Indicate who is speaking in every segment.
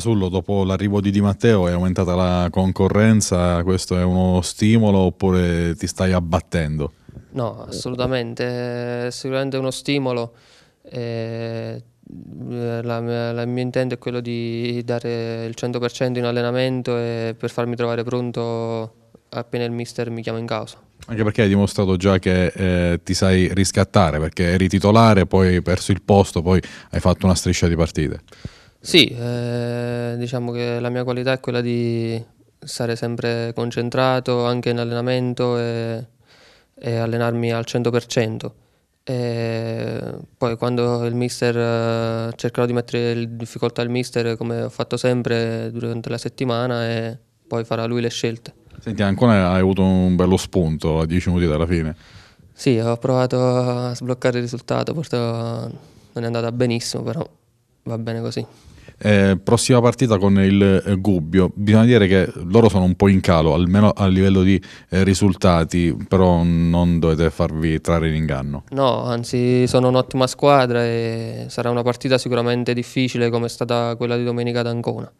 Speaker 1: Sullo, dopo l'arrivo di Di Matteo è aumentata la concorrenza, questo è uno stimolo oppure ti stai abbattendo?
Speaker 2: No, assolutamente, sicuramente è uno stimolo. Eh, il mio intento è quello di dare il 100% in allenamento e per farmi trovare pronto appena il mister mi chiama in causa.
Speaker 1: Anche perché hai dimostrato già che eh, ti sai riscattare, perché eri titolare, poi hai perso il posto, poi hai fatto una striscia di partite.
Speaker 2: Sì, eh, diciamo che la mia qualità è quella di stare sempre concentrato anche in allenamento e, e allenarmi al 100%. E poi quando il mister eh, cercherò di mettere in difficoltà il mister come ho fatto sempre durante la settimana e poi farà lui le scelte.
Speaker 1: Senti, ancora hai avuto un bello spunto a 10 minuti dalla fine.
Speaker 2: Sì, ho provato a sbloccare il risultato, forse non è andata benissimo, però va bene così.
Speaker 1: Eh, prossima partita con il eh, Gubbio, bisogna dire che loro sono un po' in calo, almeno a livello di eh, risultati, però non dovete farvi trarre in inganno.
Speaker 2: No, anzi sono un'ottima squadra e sarà una partita sicuramente difficile come è stata quella di domenica ad Ancona.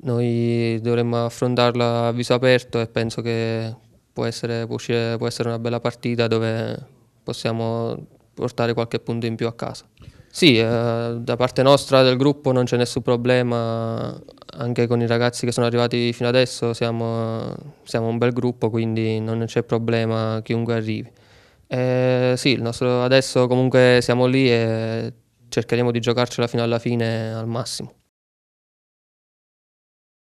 Speaker 2: Noi dovremmo affrontarla a viso aperto e penso che può essere, può uscire, può essere una bella partita dove possiamo portare qualche punto in più a casa. Sì, eh, da parte nostra del gruppo non c'è nessun problema, anche con i ragazzi che sono arrivati fino adesso siamo, siamo un bel gruppo, quindi non c'è problema chiunque arrivi. Eh, sì, adesso comunque siamo lì e cercheremo di giocarcela fino alla fine al massimo.